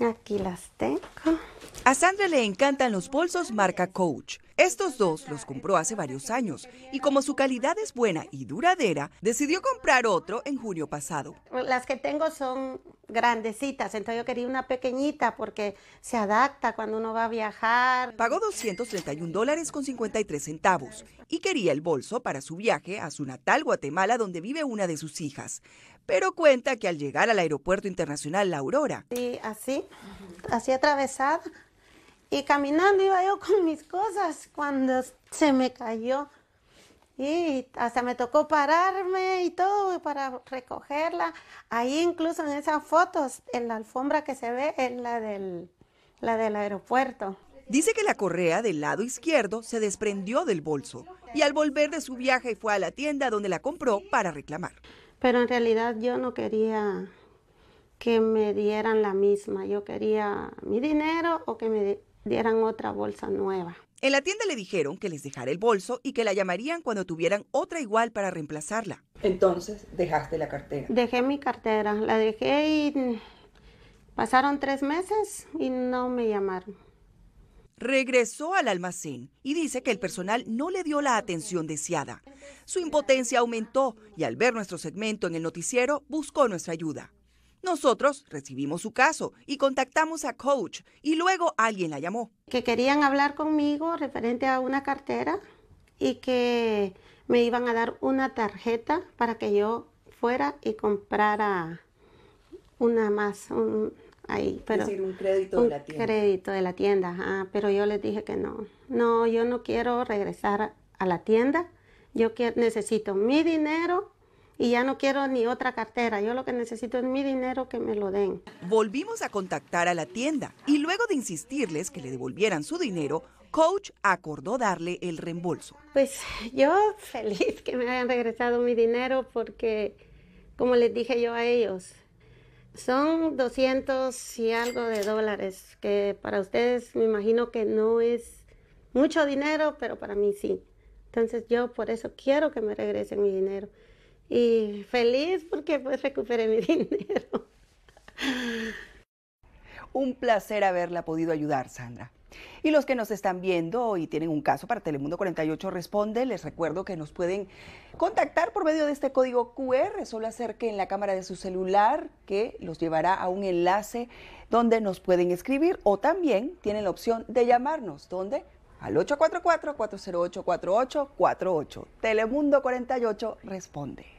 Aquí las tengo. A Sandra le encantan los bolsos marca Coach. Estos dos los compró hace varios años y como su calidad es buena y duradera, decidió comprar otro en junio pasado. Las que tengo son grandecitas, entonces yo quería una pequeñita porque se adapta cuando uno va a viajar. Pagó 231 dólares con 53 centavos y quería el bolso para su viaje a su natal Guatemala donde vive una de sus hijas. Pero cuenta que al llegar al Aeropuerto Internacional La Aurora... Sí, así, así atravesada, y caminando iba yo con mis cosas cuando se me cayó. Y hasta me tocó pararme y todo para recogerla. Ahí incluso en esas fotos, en la alfombra que se ve es la del, la del aeropuerto. Dice que la correa del lado izquierdo se desprendió del bolso y al volver de su viaje fue a la tienda donde la compró para reclamar. Pero en realidad yo no quería que me dieran la misma, yo quería mi dinero o que me dieran otra bolsa nueva. En la tienda le dijeron que les dejara el bolso y que la llamarían cuando tuvieran otra igual para reemplazarla. Entonces, dejaste la cartera. Dejé mi cartera, la dejé y pasaron tres meses y no me llamaron. Regresó al almacén y dice que el personal no le dio la atención deseada. Su impotencia aumentó y al ver nuestro segmento en el noticiero buscó nuestra ayuda. Nosotros recibimos su caso y contactamos a Coach y luego alguien la llamó. Que querían hablar conmigo referente a una cartera y que me iban a dar una tarjeta para que yo fuera y comprara una más, un, ahí, un crédito de la tienda. pero yo les dije que no, no, yo no quiero regresar a la tienda, yo necesito mi dinero y ya no quiero ni otra cartera. Yo lo que necesito es mi dinero que me lo den. Volvimos a contactar a la tienda y luego de insistirles que le devolvieran su dinero, Coach acordó darle el reembolso. Pues yo feliz que me hayan regresado mi dinero porque, como les dije yo a ellos, son 200 y algo de dólares, que para ustedes me imagino que no es mucho dinero, pero para mí sí. Entonces yo por eso quiero que me regresen mi dinero y feliz porque pues recuperé mi dinero. Un placer haberla podido ayudar, Sandra. Y los que nos están viendo y tienen un caso para Telemundo 48 Responde, les recuerdo que nos pueden contactar por medio de este código QR. Solo acerquen la cámara de su celular que los llevará a un enlace donde nos pueden escribir o también tienen la opción de llamarnos, donde al 844-408-4848. Telemundo 48 Responde.